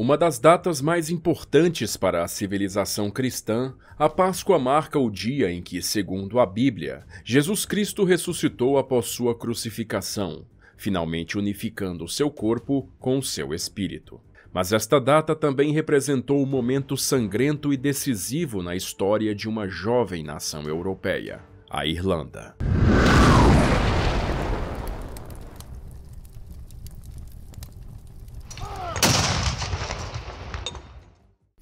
Uma das datas mais importantes para a civilização cristã, a Páscoa marca o dia em que, segundo a Bíblia, Jesus Cristo ressuscitou após sua crucificação, finalmente unificando seu corpo com seu espírito. Mas esta data também representou um momento sangrento e decisivo na história de uma jovem nação europeia, a Irlanda.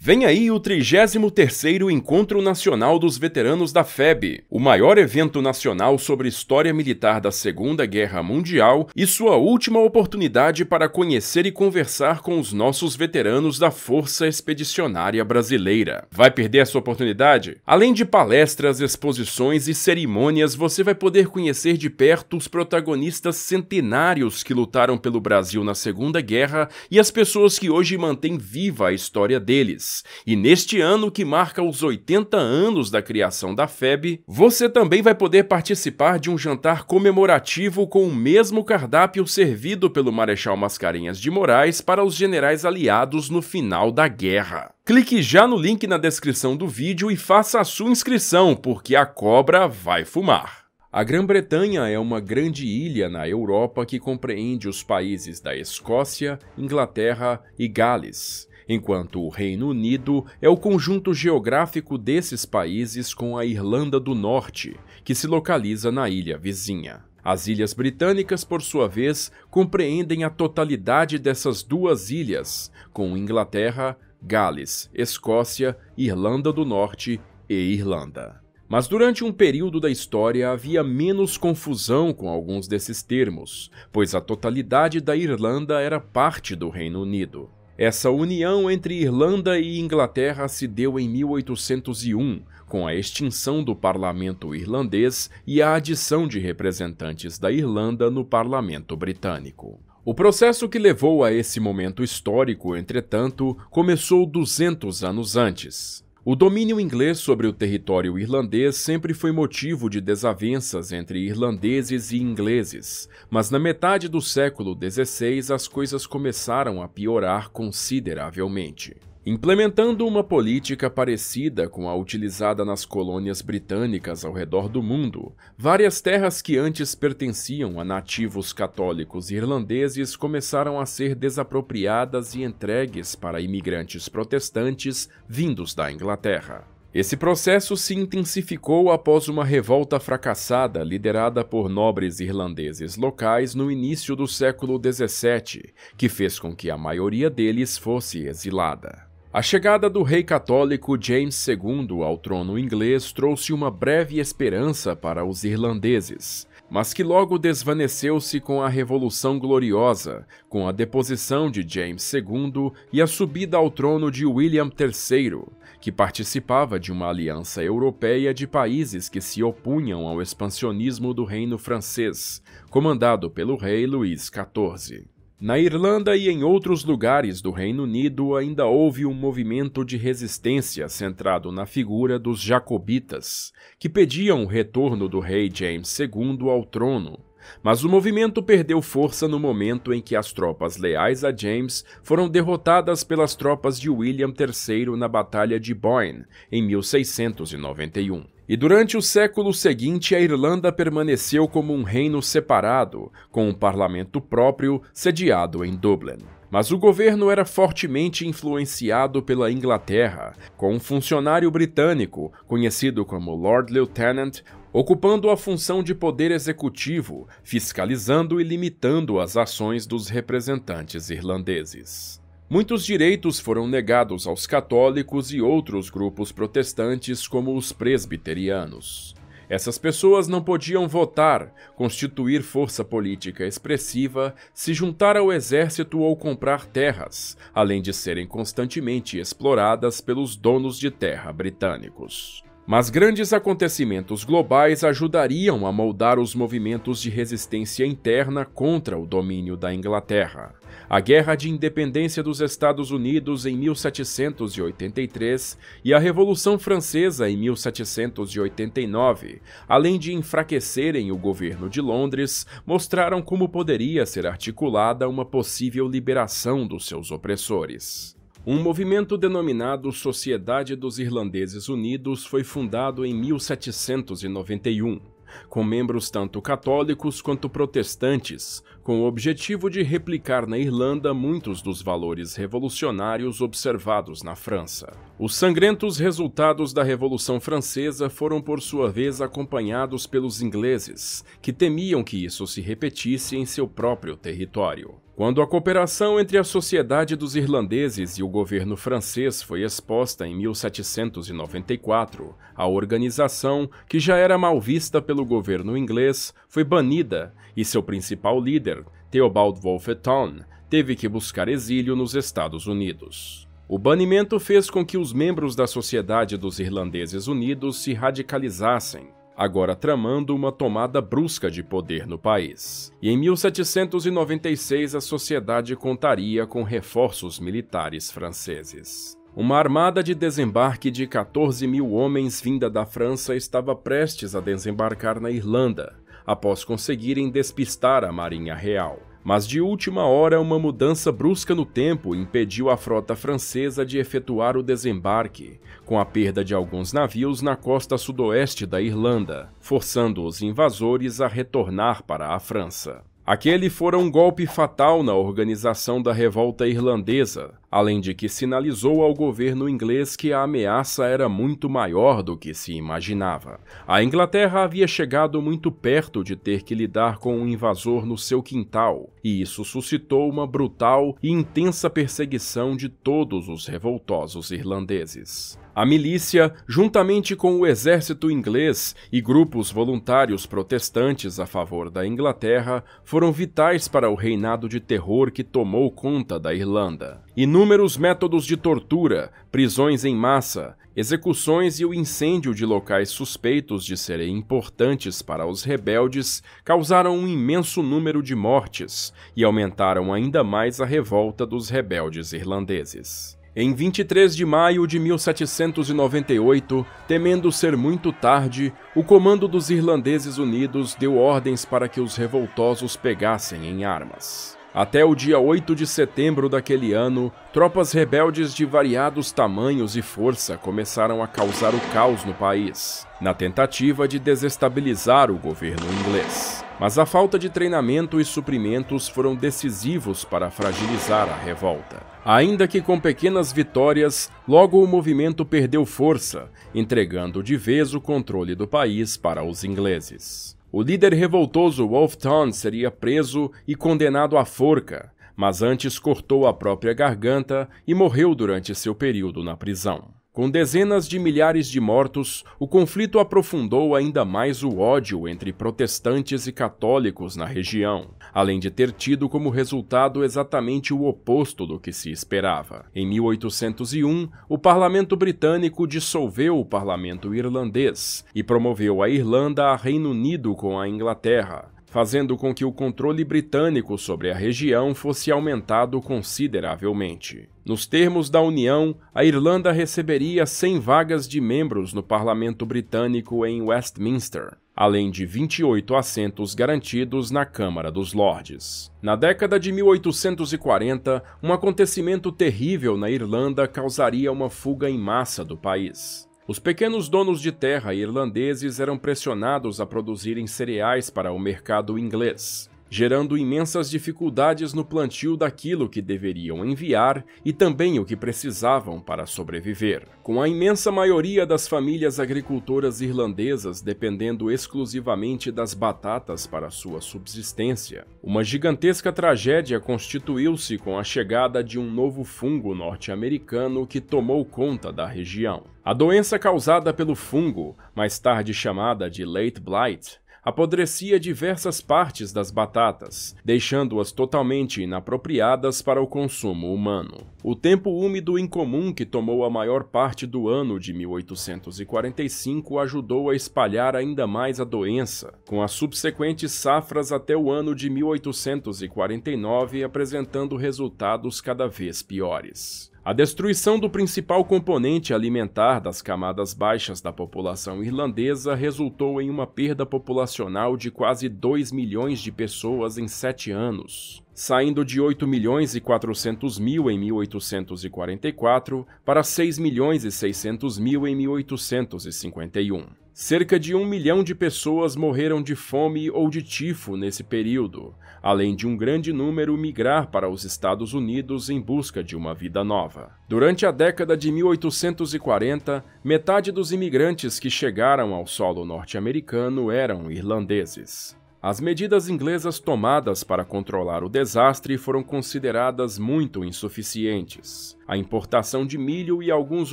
Vem aí o 33º Encontro Nacional dos Veteranos da FEB, o maior evento nacional sobre história militar da Segunda Guerra Mundial e sua última oportunidade para conhecer e conversar com os nossos veteranos da Força Expedicionária Brasileira. Vai perder essa oportunidade? Além de palestras, exposições e cerimônias, você vai poder conhecer de perto os protagonistas centenários que lutaram pelo Brasil na Segunda Guerra e as pessoas que hoje mantêm viva a história deles. E neste ano, que marca os 80 anos da criação da FEB, você também vai poder participar de um jantar comemorativo com o mesmo cardápio servido pelo Marechal Mascarenhas de Moraes para os generais aliados no final da guerra. Clique já no link na descrição do vídeo e faça a sua inscrição, porque a cobra vai fumar. A Grã-Bretanha é uma grande ilha na Europa que compreende os países da Escócia, Inglaterra e Gales enquanto o Reino Unido é o conjunto geográfico desses países com a Irlanda do Norte, que se localiza na ilha vizinha. As Ilhas Britânicas, por sua vez, compreendem a totalidade dessas duas ilhas, com Inglaterra, Gales, Escócia, Irlanda do Norte e Irlanda. Mas durante um período da história havia menos confusão com alguns desses termos, pois a totalidade da Irlanda era parte do Reino Unido. Essa união entre Irlanda e Inglaterra se deu em 1801, com a extinção do parlamento irlandês e a adição de representantes da Irlanda no parlamento britânico. O processo que levou a esse momento histórico, entretanto, começou 200 anos antes. O domínio inglês sobre o território irlandês sempre foi motivo de desavenças entre irlandeses e ingleses, mas na metade do século XVI as coisas começaram a piorar consideravelmente. Implementando uma política parecida com a utilizada nas colônias britânicas ao redor do mundo, várias terras que antes pertenciam a nativos católicos irlandeses começaram a ser desapropriadas e entregues para imigrantes protestantes vindos da Inglaterra. Esse processo se intensificou após uma revolta fracassada liderada por nobres irlandeses locais no início do século XVII, que fez com que a maioria deles fosse exilada. A chegada do rei católico James II ao trono inglês trouxe uma breve esperança para os irlandeses, mas que logo desvaneceu-se com a Revolução Gloriosa, com a deposição de James II e a subida ao trono de William III, que participava de uma aliança europeia de países que se opunham ao expansionismo do reino francês, comandado pelo rei Luís XIV. Na Irlanda e em outros lugares do Reino Unido ainda houve um movimento de resistência centrado na figura dos jacobitas, que pediam o retorno do rei James II ao trono. Mas o movimento perdeu força no momento em que as tropas leais a James foram derrotadas pelas tropas de William III na Batalha de Boyne, em 1691. E durante o século seguinte, a Irlanda permaneceu como um reino separado, com um parlamento próprio sediado em Dublin. Mas o governo era fortemente influenciado pela Inglaterra, com um funcionário britânico, conhecido como Lord Lieutenant, ocupando a função de poder executivo, fiscalizando e limitando as ações dos representantes irlandeses. Muitos direitos foram negados aos católicos e outros grupos protestantes, como os presbiterianos. Essas pessoas não podiam votar, constituir força política expressiva, se juntar ao exército ou comprar terras, além de serem constantemente exploradas pelos donos de terra britânicos. Mas grandes acontecimentos globais ajudariam a moldar os movimentos de resistência interna contra o domínio da Inglaterra a Guerra de Independência dos Estados Unidos em 1783 e a Revolução Francesa em 1789, além de enfraquecerem o governo de Londres, mostraram como poderia ser articulada uma possível liberação dos seus opressores. Um movimento denominado Sociedade dos Irlandeses Unidos foi fundado em 1791 com membros tanto católicos quanto protestantes, com o objetivo de replicar na Irlanda muitos dos valores revolucionários observados na França. Os sangrentos resultados da Revolução Francesa foram por sua vez acompanhados pelos ingleses, que temiam que isso se repetisse em seu próprio território. Quando a cooperação entre a Sociedade dos Irlandeses e o governo francês foi exposta em 1794, a organização, que já era mal vista pelo governo inglês, foi banida e seu principal líder, Theobald Wolfeton, teve que buscar exílio nos Estados Unidos. O banimento fez com que os membros da Sociedade dos Irlandeses Unidos se radicalizassem agora tramando uma tomada brusca de poder no país. E em 1796 a sociedade contaria com reforços militares franceses. Uma armada de desembarque de 14 mil homens vinda da França estava prestes a desembarcar na Irlanda, após conseguirem despistar a Marinha Real mas de última hora uma mudança brusca no tempo impediu a frota francesa de efetuar o desembarque, com a perda de alguns navios na costa sudoeste da Irlanda, forçando os invasores a retornar para a França. Aquele fora um golpe fatal na organização da revolta irlandesa, além de que sinalizou ao governo inglês que a ameaça era muito maior do que se imaginava. A Inglaterra havia chegado muito perto de ter que lidar com um invasor no seu quintal, e isso suscitou uma brutal e intensa perseguição de todos os revoltosos irlandeses. A milícia, juntamente com o exército inglês e grupos voluntários protestantes a favor da Inglaterra, foram vitais para o reinado de terror que tomou conta da Irlanda. Inúmeros métodos de tortura, prisões em massa, execuções e o incêndio de locais suspeitos de serem importantes para os rebeldes causaram um imenso número de mortes e aumentaram ainda mais a revolta dos rebeldes irlandeses. Em 23 de maio de 1798, temendo ser muito tarde, o comando dos Irlandeses Unidos deu ordens para que os revoltosos pegassem em armas. Até o dia 8 de setembro daquele ano, tropas rebeldes de variados tamanhos e força começaram a causar o caos no país, na tentativa de desestabilizar o governo inglês. Mas a falta de treinamento e suprimentos foram decisivos para fragilizar a revolta. Ainda que com pequenas vitórias, logo o movimento perdeu força, entregando de vez o controle do país para os ingleses. O líder revoltoso Wolf Tone seria preso e condenado à forca, mas antes cortou a própria garganta e morreu durante seu período na prisão. Com dezenas de milhares de mortos, o conflito aprofundou ainda mais o ódio entre protestantes e católicos na região, além de ter tido como resultado exatamente o oposto do que se esperava. Em 1801, o parlamento britânico dissolveu o parlamento irlandês e promoveu a Irlanda a Reino Unido com a Inglaterra, fazendo com que o controle britânico sobre a região fosse aumentado consideravelmente. Nos termos da União, a Irlanda receberia 100 vagas de membros no parlamento britânico em Westminster, além de 28 assentos garantidos na Câmara dos Lordes. Na década de 1840, um acontecimento terrível na Irlanda causaria uma fuga em massa do país. Os pequenos donos de terra irlandeses eram pressionados a produzirem cereais para o mercado inglês, gerando imensas dificuldades no plantio daquilo que deveriam enviar e também o que precisavam para sobreviver. Com a imensa maioria das famílias agricultoras irlandesas dependendo exclusivamente das batatas para sua subsistência, uma gigantesca tragédia constituiu-se com a chegada de um novo fungo norte-americano que tomou conta da região. A doença causada pelo fungo, mais tarde chamada de late blight, apodrecia diversas partes das batatas, deixando-as totalmente inapropriadas para o consumo humano. O tempo úmido incomum que tomou a maior parte do ano de 1845 ajudou a espalhar ainda mais a doença, com as subsequentes safras até o ano de 1849 apresentando resultados cada vez piores. A destruição do principal componente alimentar das camadas baixas da população irlandesa resultou em uma perda populacional de quase 2 milhões de pessoas em sete anos, saindo de 8 milhões e 400 mil em 1844 para 6 milhões e 600 mil em 1851. Cerca de um milhão de pessoas morreram de fome ou de tifo nesse período, além de um grande número migrar para os Estados Unidos em busca de uma vida nova. Durante a década de 1840, metade dos imigrantes que chegaram ao solo norte-americano eram irlandeses. As medidas inglesas tomadas para controlar o desastre foram consideradas muito insuficientes. A importação de milho e alguns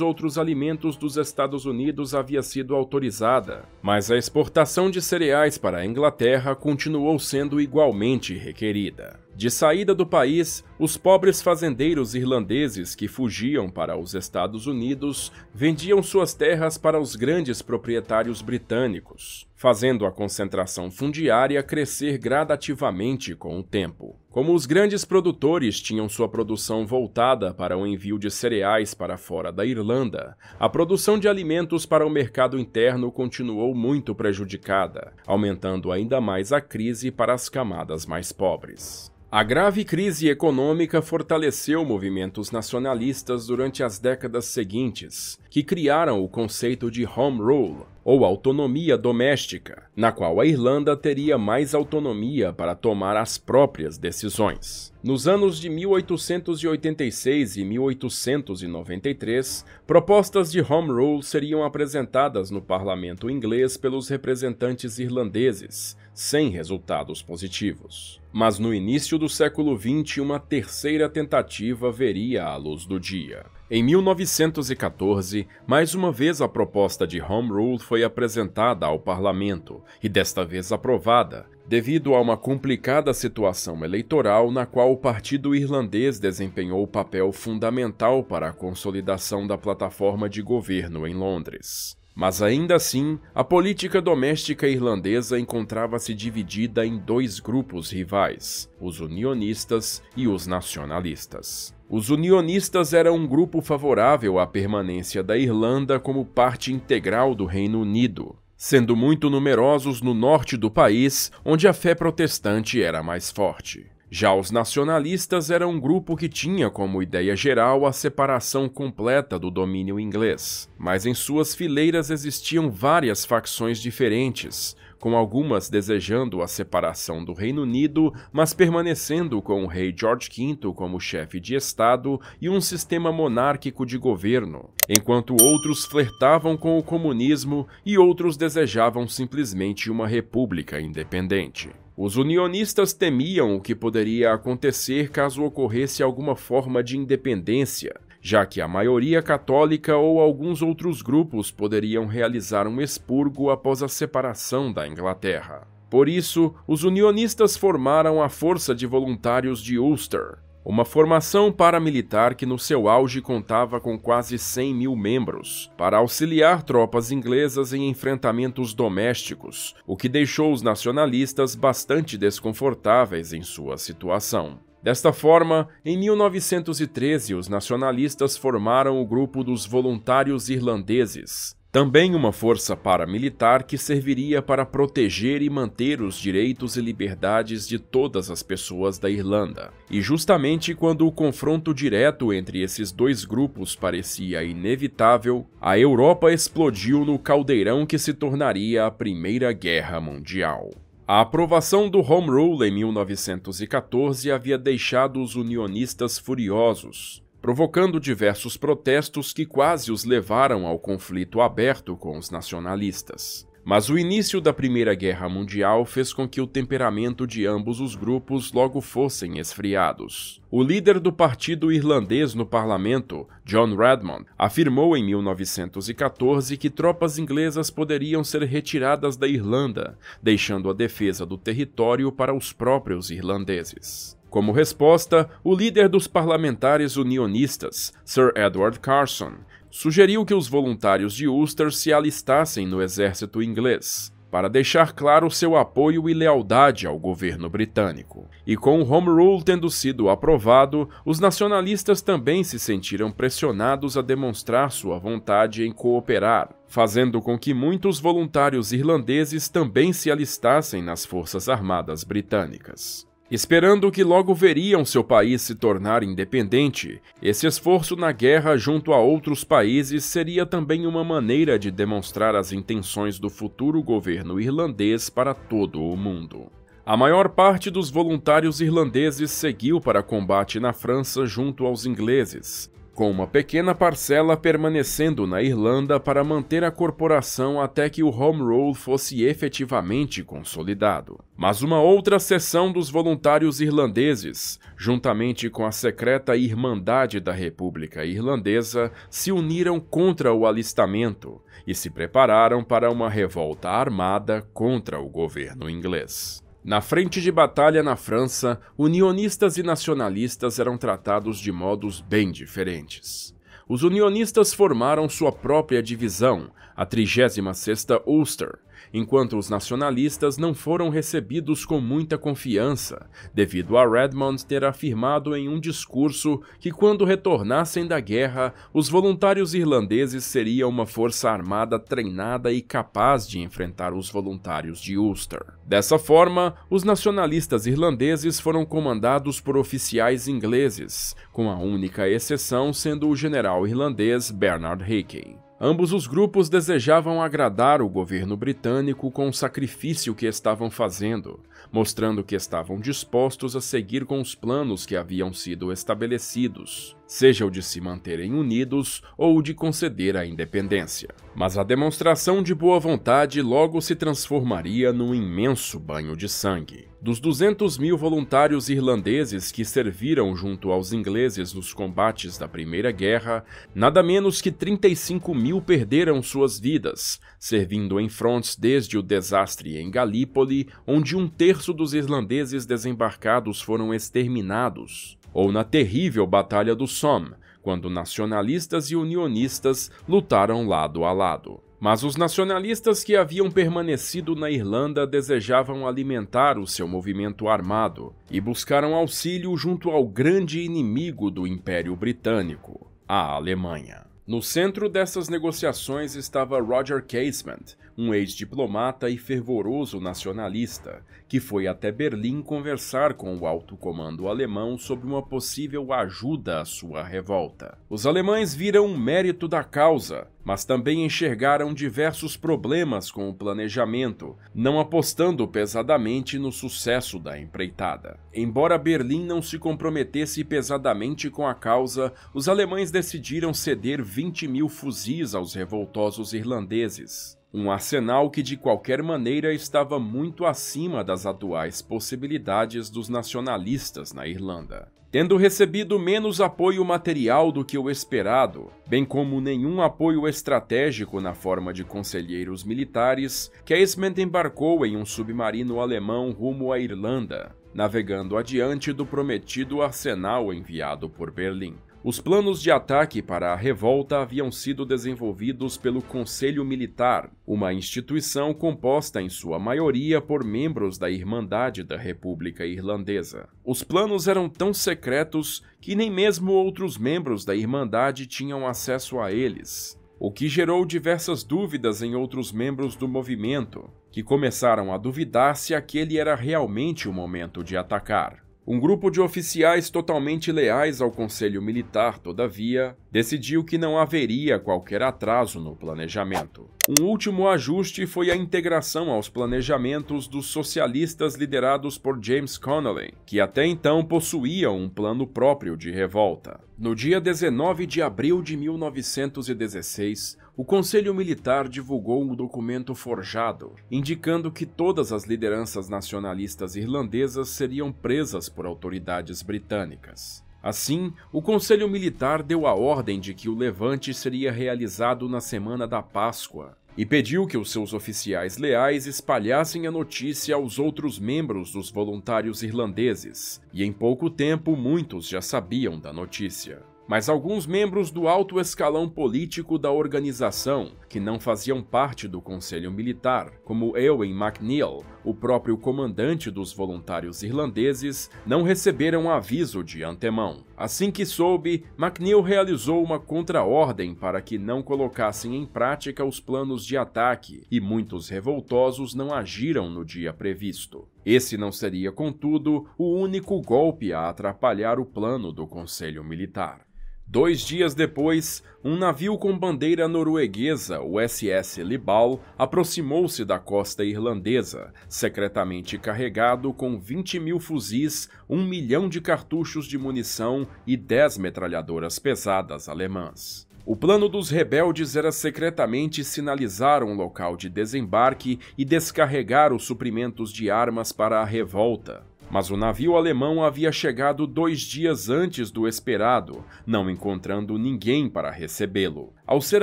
outros alimentos dos Estados Unidos havia sido autorizada, mas a exportação de cereais para a Inglaterra continuou sendo igualmente requerida. De saída do país, os pobres fazendeiros irlandeses que fugiam para os Estados Unidos vendiam suas terras para os grandes proprietários britânicos fazendo a concentração fundiária crescer gradativamente com o tempo. Como os grandes produtores tinham sua produção voltada para o envio de cereais para fora da Irlanda, a produção de alimentos para o mercado interno continuou muito prejudicada, aumentando ainda mais a crise para as camadas mais pobres. A grave crise econômica fortaleceu movimentos nacionalistas durante as décadas seguintes, que criaram o conceito de Home Rule, ou autonomia doméstica, na qual a Irlanda teria mais autonomia para tomar as próprias decisões. Nos anos de 1886 e 1893, propostas de Home Rule seriam apresentadas no parlamento inglês pelos representantes irlandeses, sem resultados positivos. Mas no início do século XX, uma terceira tentativa veria a luz do dia. Em 1914, mais uma vez a proposta de Home Rule foi apresentada ao parlamento, e desta vez aprovada, devido a uma complicada situação eleitoral na qual o partido irlandês desempenhou o papel fundamental para a consolidação da plataforma de governo em Londres. Mas ainda assim, a política doméstica irlandesa encontrava-se dividida em dois grupos rivais, os unionistas e os nacionalistas. Os unionistas eram um grupo favorável à permanência da Irlanda como parte integral do Reino Unido, sendo muito numerosos no norte do país, onde a fé protestante era mais forte. Já os nacionalistas eram um grupo que tinha como ideia geral a separação completa do domínio inglês, mas em suas fileiras existiam várias facções diferentes, com algumas desejando a separação do Reino Unido, mas permanecendo com o rei George V como chefe de Estado e um sistema monárquico de governo, enquanto outros flertavam com o comunismo e outros desejavam simplesmente uma república independente. Os unionistas temiam o que poderia acontecer caso ocorresse alguma forma de independência, já que a maioria católica ou alguns outros grupos poderiam realizar um expurgo após a separação da Inglaterra. Por isso, os unionistas formaram a Força de Voluntários de Ulster, uma formação paramilitar que no seu auge contava com quase 100 mil membros, para auxiliar tropas inglesas em enfrentamentos domésticos, o que deixou os nacionalistas bastante desconfortáveis em sua situação. Desta forma, em 1913, os nacionalistas formaram o Grupo dos Voluntários Irlandeses, também uma força paramilitar que serviria para proteger e manter os direitos e liberdades de todas as pessoas da Irlanda. E justamente quando o confronto direto entre esses dois grupos parecia inevitável, a Europa explodiu no caldeirão que se tornaria a Primeira Guerra Mundial. A aprovação do Home Rule em 1914 havia deixado os unionistas furiosos, provocando diversos protestos que quase os levaram ao conflito aberto com os nacionalistas. Mas o início da Primeira Guerra Mundial fez com que o temperamento de ambos os grupos logo fossem esfriados. O líder do partido irlandês no parlamento, John Redmond, afirmou em 1914 que tropas inglesas poderiam ser retiradas da Irlanda, deixando a defesa do território para os próprios irlandeses. Como resposta, o líder dos parlamentares unionistas, Sir Edward Carson, sugeriu que os voluntários de Ulster se alistassem no exército inglês, para deixar claro seu apoio e lealdade ao governo britânico. E com o Home Rule tendo sido aprovado, os nacionalistas também se sentiram pressionados a demonstrar sua vontade em cooperar, fazendo com que muitos voluntários irlandeses também se alistassem nas Forças Armadas Britânicas. Esperando que logo veriam seu país se tornar independente, esse esforço na guerra junto a outros países seria também uma maneira de demonstrar as intenções do futuro governo irlandês para todo o mundo. A maior parte dos voluntários irlandeses seguiu para combate na França junto aos ingleses, com uma pequena parcela permanecendo na Irlanda para manter a corporação até que o Home Rule fosse efetivamente consolidado. Mas uma outra seção dos voluntários irlandeses, juntamente com a secreta Irmandade da República Irlandesa, se uniram contra o alistamento e se prepararam para uma revolta armada contra o governo inglês. Na frente de batalha na França, unionistas e nacionalistas eram tratados de modos bem diferentes. Os unionistas formaram sua própria divisão, a 36ª Ulster, enquanto os nacionalistas não foram recebidos com muita confiança, devido a Redmond ter afirmado em um discurso que, quando retornassem da guerra, os voluntários irlandeses seriam uma força armada treinada e capaz de enfrentar os voluntários de Ulster. Dessa forma, os nacionalistas irlandeses foram comandados por oficiais ingleses, com a única exceção sendo o general irlandês Bernard Hickey. Ambos os grupos desejavam agradar o governo britânico com o sacrifício que estavam fazendo, mostrando que estavam dispostos a seguir com os planos que haviam sido estabelecidos, seja o de se manterem unidos ou o de conceder a independência. Mas a demonstração de boa vontade logo se transformaria num imenso banho de sangue. Dos 200 mil voluntários irlandeses que serviram junto aos ingleses nos combates da Primeira Guerra, nada menos que 35 mil perderam suas vidas, servindo em frontes desde o desastre em Galípoli, onde um terço dos irlandeses desembarcados foram exterminados, ou na terrível Batalha do Somme, quando nacionalistas e unionistas lutaram lado a lado. Mas os nacionalistas que haviam permanecido na Irlanda desejavam alimentar o seu movimento armado e buscaram auxílio junto ao grande inimigo do Império Britânico, a Alemanha. No centro dessas negociações estava Roger Casement, um ex-diplomata e fervoroso nacionalista, que foi até Berlim conversar com o alto comando alemão sobre uma possível ajuda à sua revolta. Os alemães viram o mérito da causa, mas também enxergaram diversos problemas com o planejamento, não apostando pesadamente no sucesso da empreitada. Embora Berlim não se comprometesse pesadamente com a causa, os alemães decidiram ceder 20 mil fuzis aos revoltosos irlandeses. Um arsenal que de qualquer maneira estava muito acima das atuais possibilidades dos nacionalistas na Irlanda. Tendo recebido menos apoio material do que o esperado, bem como nenhum apoio estratégico na forma de conselheiros militares, Casement embarcou em um submarino alemão rumo à Irlanda, navegando adiante do prometido arsenal enviado por Berlim. Os planos de ataque para a revolta haviam sido desenvolvidos pelo Conselho Militar, uma instituição composta em sua maioria por membros da Irmandade da República Irlandesa. Os planos eram tão secretos que nem mesmo outros membros da Irmandade tinham acesso a eles, o que gerou diversas dúvidas em outros membros do movimento, que começaram a duvidar se aquele era realmente o momento de atacar. Um grupo de oficiais totalmente leais ao Conselho Militar, todavia, decidiu que não haveria qualquer atraso no planejamento. Um último ajuste foi a integração aos planejamentos dos socialistas liderados por James Connolly, que até então possuíam um plano próprio de revolta. No dia 19 de abril de 1916, o Conselho Militar divulgou um documento forjado, indicando que todas as lideranças nacionalistas irlandesas seriam presas por autoridades britânicas. Assim, o Conselho Militar deu a ordem de que o levante seria realizado na semana da Páscoa e pediu que os seus oficiais leais espalhassem a notícia aos outros membros dos voluntários irlandeses, e em pouco tempo muitos já sabiam da notícia. Mas alguns membros do alto escalão político da organização, que não faziam parte do Conselho Militar, como Ewan MacNeill, o próprio comandante dos voluntários irlandeses, não receberam aviso de antemão. Assim que soube, MacNeil realizou uma contraordem para que não colocassem em prática os planos de ataque, e muitos revoltosos não agiram no dia previsto. Esse não seria, contudo, o único golpe a atrapalhar o plano do Conselho Militar. Dois dias depois, um navio com bandeira norueguesa, o SS Libal, aproximou-se da costa irlandesa, secretamente carregado com 20 mil fuzis, um milhão de cartuchos de munição e 10 metralhadoras pesadas alemãs. O plano dos rebeldes era secretamente sinalizar um local de desembarque e descarregar os suprimentos de armas para a revolta. Mas o navio alemão havia chegado dois dias antes do esperado, não encontrando ninguém para recebê-lo. Ao ser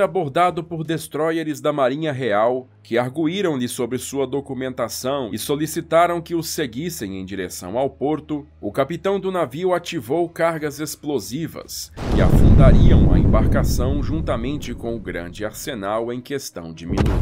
abordado por destroyers da Marinha Real, que arguíram-lhe sobre sua documentação e solicitaram que os seguissem em direção ao porto, o capitão do navio ativou cargas explosivas, que afundariam a embarcação juntamente com o grande arsenal em questão de minutos.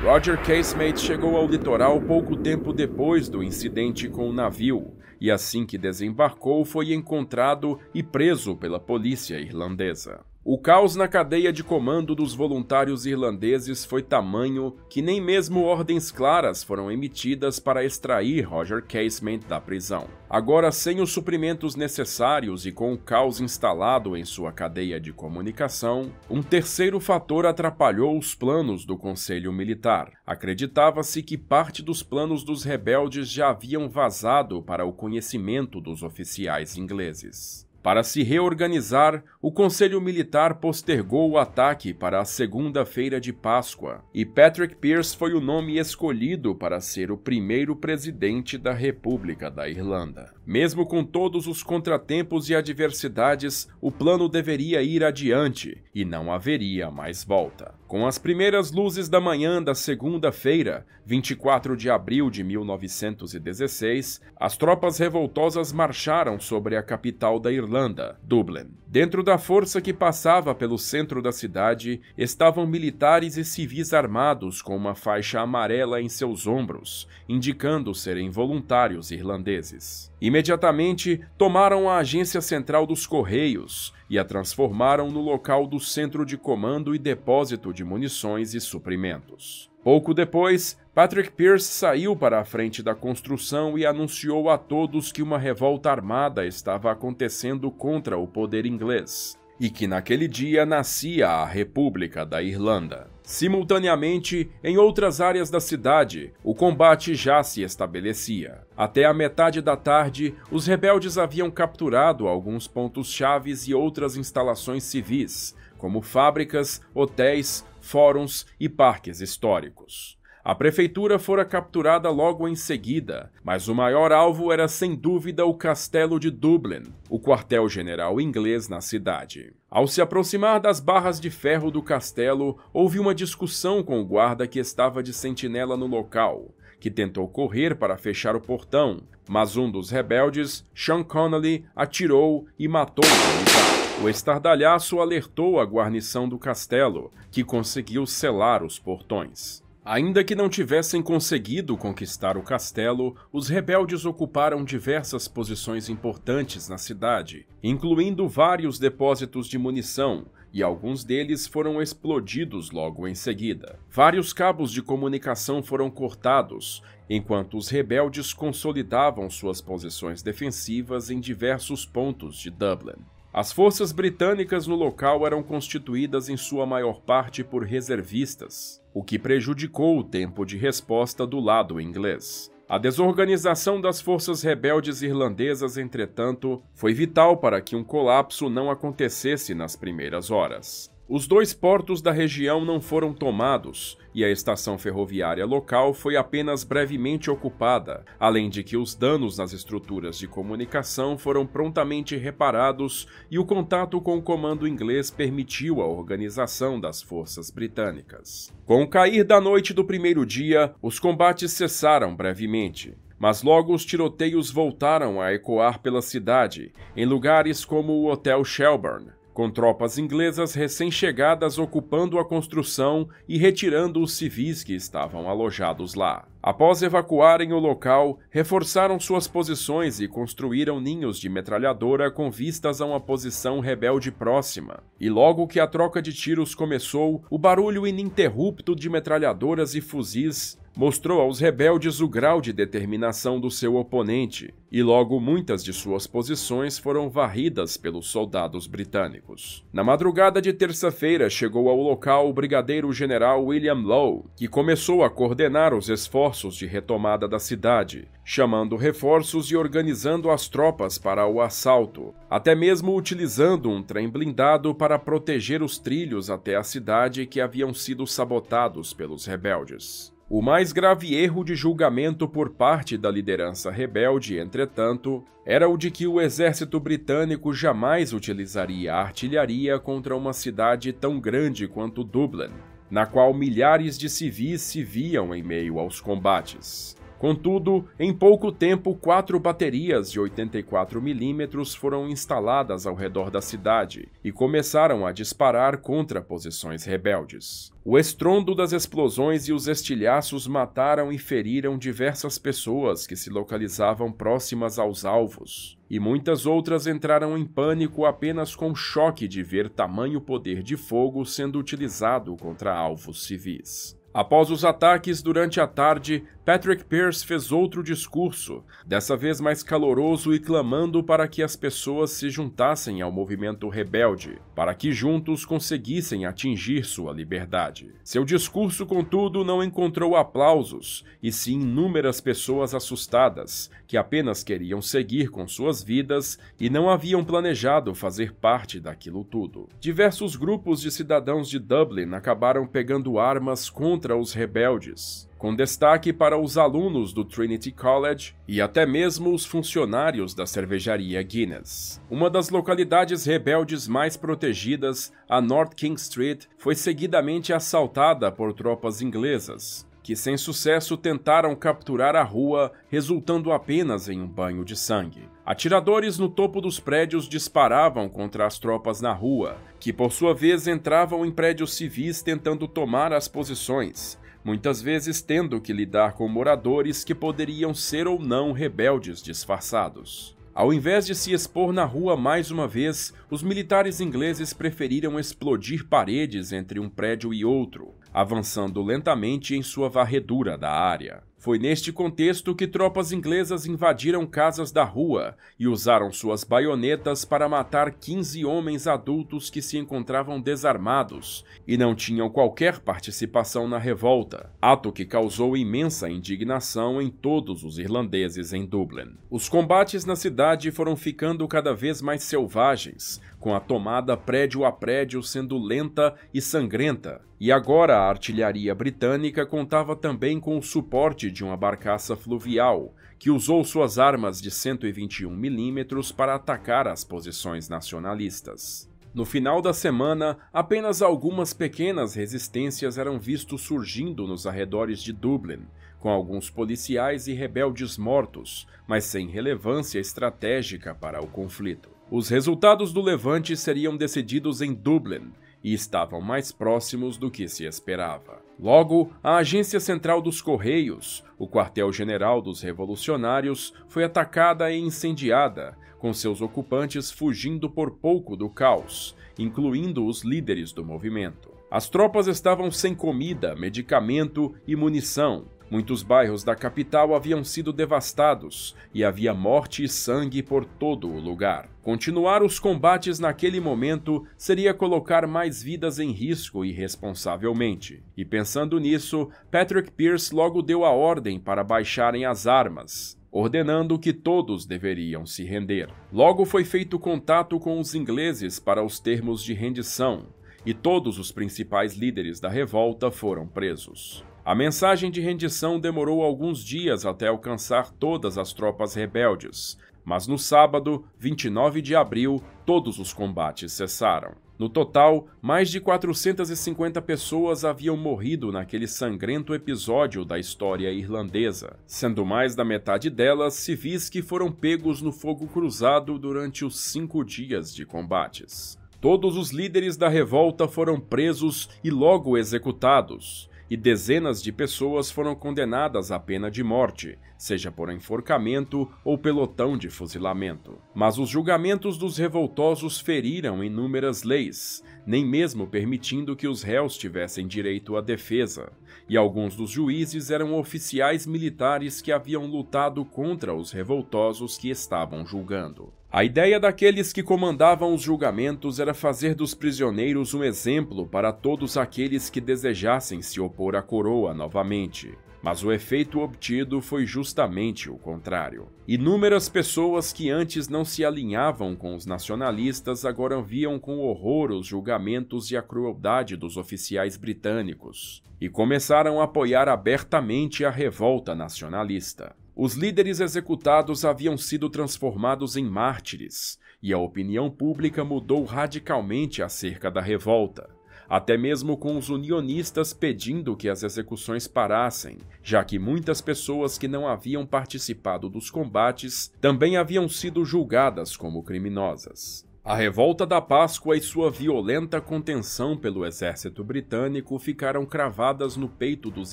Roger Casemate chegou ao litoral pouco tempo depois do incidente com o navio e, assim que desembarcou, foi encontrado e preso pela polícia irlandesa. O caos na cadeia de comando dos voluntários irlandeses foi tamanho que nem mesmo ordens claras foram emitidas para extrair Roger Casement da prisão. Agora, sem os suprimentos necessários e com o caos instalado em sua cadeia de comunicação, um terceiro fator atrapalhou os planos do Conselho Militar. Acreditava-se que parte dos planos dos rebeldes já haviam vazado para o conhecimento dos oficiais ingleses. Para se reorganizar, o Conselho Militar postergou o ataque para a segunda-feira de Páscoa, e Patrick Pierce foi o nome escolhido para ser o primeiro presidente da República da Irlanda. Mesmo com todos os contratempos e adversidades, o plano deveria ir adiante e não haveria mais volta. Com as primeiras luzes da manhã da segunda-feira, 24 de abril de 1916, as tropas revoltosas marcharam sobre a capital da Irlanda, Dublin. Dentro da força que passava pelo centro da cidade estavam militares e civis armados com uma faixa amarela em seus ombros, indicando serem voluntários irlandeses. Imediatamente tomaram a agência central dos Correios, e a transformaram no local do centro de comando e depósito de munições e suprimentos. Pouco depois, Patrick Pierce saiu para a frente da construção e anunciou a todos que uma revolta armada estava acontecendo contra o poder inglês e que naquele dia nascia a República da Irlanda. Simultaneamente, em outras áreas da cidade, o combate já se estabelecia. Até a metade da tarde, os rebeldes haviam capturado alguns pontos chaves e outras instalações civis, como fábricas, hotéis, fóruns e parques históricos. A prefeitura fora capturada logo em seguida, mas o maior alvo era sem dúvida o castelo de Dublin, o quartel-general inglês na cidade. Ao se aproximar das barras de ferro do castelo, houve uma discussão com o guarda que estava de sentinela no local, que tentou correr para fechar o portão, mas um dos rebeldes, Sean Connolly, atirou e matou o militar. O estardalhaço alertou a guarnição do castelo, que conseguiu selar os portões. Ainda que não tivessem conseguido conquistar o castelo, os rebeldes ocuparam diversas posições importantes na cidade, incluindo vários depósitos de munição, e alguns deles foram explodidos logo em seguida. Vários cabos de comunicação foram cortados, enquanto os rebeldes consolidavam suas posições defensivas em diversos pontos de Dublin. As forças britânicas no local eram constituídas em sua maior parte por reservistas, o que prejudicou o tempo de resposta do lado inglês. A desorganização das forças rebeldes irlandesas, entretanto, foi vital para que um colapso não acontecesse nas primeiras horas. Os dois portos da região não foram tomados e a estação ferroviária local foi apenas brevemente ocupada, além de que os danos nas estruturas de comunicação foram prontamente reparados e o contato com o comando inglês permitiu a organização das forças britânicas. Com o cair da noite do primeiro dia, os combates cessaram brevemente, mas logo os tiroteios voltaram a ecoar pela cidade, em lugares como o Hotel Shelburne, com tropas inglesas recém-chegadas ocupando a construção e retirando os civis que estavam alojados lá. Após evacuarem o local, reforçaram suas posições e construíram ninhos de metralhadora com vistas a uma posição rebelde próxima. E logo que a troca de tiros começou, o barulho ininterrupto de metralhadoras e fuzis mostrou aos rebeldes o grau de determinação do seu oponente, e logo muitas de suas posições foram varridas pelos soldados britânicos. Na madrugada de terça-feira chegou ao local o brigadeiro-general William Lowe, que começou a coordenar os esforços esforços de retomada da cidade, chamando reforços e organizando as tropas para o assalto, até mesmo utilizando um trem blindado para proteger os trilhos até a cidade que haviam sido sabotados pelos rebeldes. O mais grave erro de julgamento por parte da liderança rebelde, entretanto, era o de que o exército britânico jamais utilizaria artilharia contra uma cidade tão grande quanto Dublin, na qual milhares de civis se viam em meio aos combates. Contudo, em pouco tempo, quatro baterias de 84mm foram instaladas ao redor da cidade e começaram a disparar contra posições rebeldes. O estrondo das explosões e os estilhaços mataram e feriram diversas pessoas que se localizavam próximas aos alvos, e muitas outras entraram em pânico apenas com choque de ver tamanho poder de fogo sendo utilizado contra alvos civis. Após os ataques durante a tarde, Patrick Pierce fez outro discurso, dessa vez mais caloroso e clamando para que as pessoas se juntassem ao movimento rebelde, para que juntos conseguissem atingir sua liberdade. Seu discurso, contudo, não encontrou aplausos, e sim inúmeras pessoas assustadas, que apenas queriam seguir com suas vidas e não haviam planejado fazer parte daquilo tudo. Diversos grupos de cidadãos de Dublin acabaram pegando armas contra contra os rebeldes, com destaque para os alunos do Trinity College e até mesmo os funcionários da cervejaria Guinness. Uma das localidades rebeldes mais protegidas, a North King Street, foi seguidamente assaltada por tropas inglesas, que sem sucesso tentaram capturar a rua, resultando apenas em um banho de sangue. Atiradores no topo dos prédios disparavam contra as tropas na rua, que por sua vez entravam em prédios civis tentando tomar as posições, muitas vezes tendo que lidar com moradores que poderiam ser ou não rebeldes disfarçados. Ao invés de se expor na rua mais uma vez, os militares ingleses preferiram explodir paredes entre um prédio e outro, avançando lentamente em sua varredura da área. Foi neste contexto que tropas inglesas invadiram casas da rua e usaram suas baionetas para matar 15 homens adultos que se encontravam desarmados e não tinham qualquer participação na revolta, ato que causou imensa indignação em todos os irlandeses em Dublin. Os combates na cidade foram ficando cada vez mais selvagens, com a tomada prédio a prédio sendo lenta e sangrenta, e agora a artilharia britânica contava também com o suporte de uma barcaça fluvial, que usou suas armas de 121 milímetros para atacar as posições nacionalistas. No final da semana, apenas algumas pequenas resistências eram vistas surgindo nos arredores de Dublin, com alguns policiais e rebeldes mortos, mas sem relevância estratégica para o conflito. Os resultados do levante seriam decididos em Dublin, e estavam mais próximos do que se esperava. Logo, a agência central dos Correios, o quartel-general dos revolucionários, foi atacada e incendiada, com seus ocupantes fugindo por pouco do caos, incluindo os líderes do movimento. As tropas estavam sem comida, medicamento e munição, Muitos bairros da capital haviam sido devastados e havia morte e sangue por todo o lugar. Continuar os combates naquele momento seria colocar mais vidas em risco irresponsavelmente. E pensando nisso, Patrick Pierce logo deu a ordem para baixarem as armas ordenando que todos deveriam se render. Logo foi feito contato com os ingleses para os termos de rendição, e todos os principais líderes da revolta foram presos. A mensagem de rendição demorou alguns dias até alcançar todas as tropas rebeldes, mas no sábado, 29 de abril, todos os combates cessaram. No total, mais de 450 pessoas haviam morrido naquele sangrento episódio da história irlandesa, sendo mais da metade delas civis que foram pegos no fogo cruzado durante os cinco dias de combates. Todos os líderes da revolta foram presos e logo executados, e dezenas de pessoas foram condenadas à pena de morte, seja por enforcamento ou pelotão de fuzilamento. Mas os julgamentos dos revoltosos feriram inúmeras leis, nem mesmo permitindo que os réus tivessem direito à defesa e alguns dos juízes eram oficiais militares que haviam lutado contra os revoltosos que estavam julgando. A ideia daqueles que comandavam os julgamentos era fazer dos prisioneiros um exemplo para todos aqueles que desejassem se opor à coroa novamente mas o efeito obtido foi justamente o contrário. Inúmeras pessoas que antes não se alinhavam com os nacionalistas agora viam com horror os julgamentos e a crueldade dos oficiais britânicos e começaram a apoiar abertamente a revolta nacionalista. Os líderes executados haviam sido transformados em mártires, e a opinião pública mudou radicalmente acerca da revolta até mesmo com os unionistas pedindo que as execuções parassem, já que muitas pessoas que não haviam participado dos combates também haviam sido julgadas como criminosas. A revolta da Páscoa e sua violenta contenção pelo exército britânico ficaram cravadas no peito dos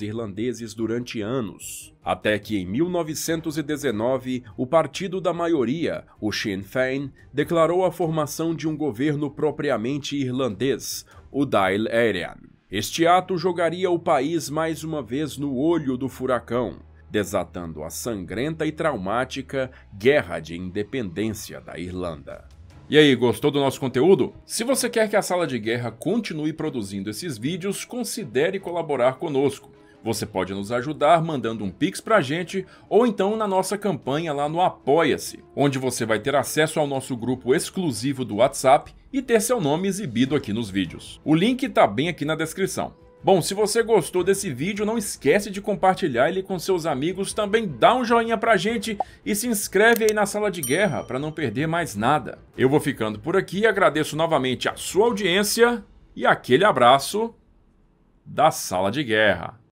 irlandeses durante anos, até que em 1919 o partido da maioria, o Sinn Féin, declarou a formação de um governo propriamente irlandês, o Dail Erean. Este ato jogaria o país mais uma vez no olho do furacão, desatando a sangrenta e traumática Guerra de Independência da Irlanda. E aí, gostou do nosso conteúdo? Se você quer que a Sala de Guerra continue produzindo esses vídeos, considere colaborar conosco. Você pode nos ajudar mandando um pix pra gente ou então na nossa campanha lá no Apoia-se, onde você vai ter acesso ao nosso grupo exclusivo do WhatsApp e ter seu nome exibido aqui nos vídeos. O link tá bem aqui na descrição. Bom, se você gostou desse vídeo, não esquece de compartilhar ele com seus amigos, também dá um joinha pra gente e se inscreve aí na sala de guerra para não perder mais nada. Eu vou ficando por aqui, agradeço novamente a sua audiência e aquele abraço da sala de guerra.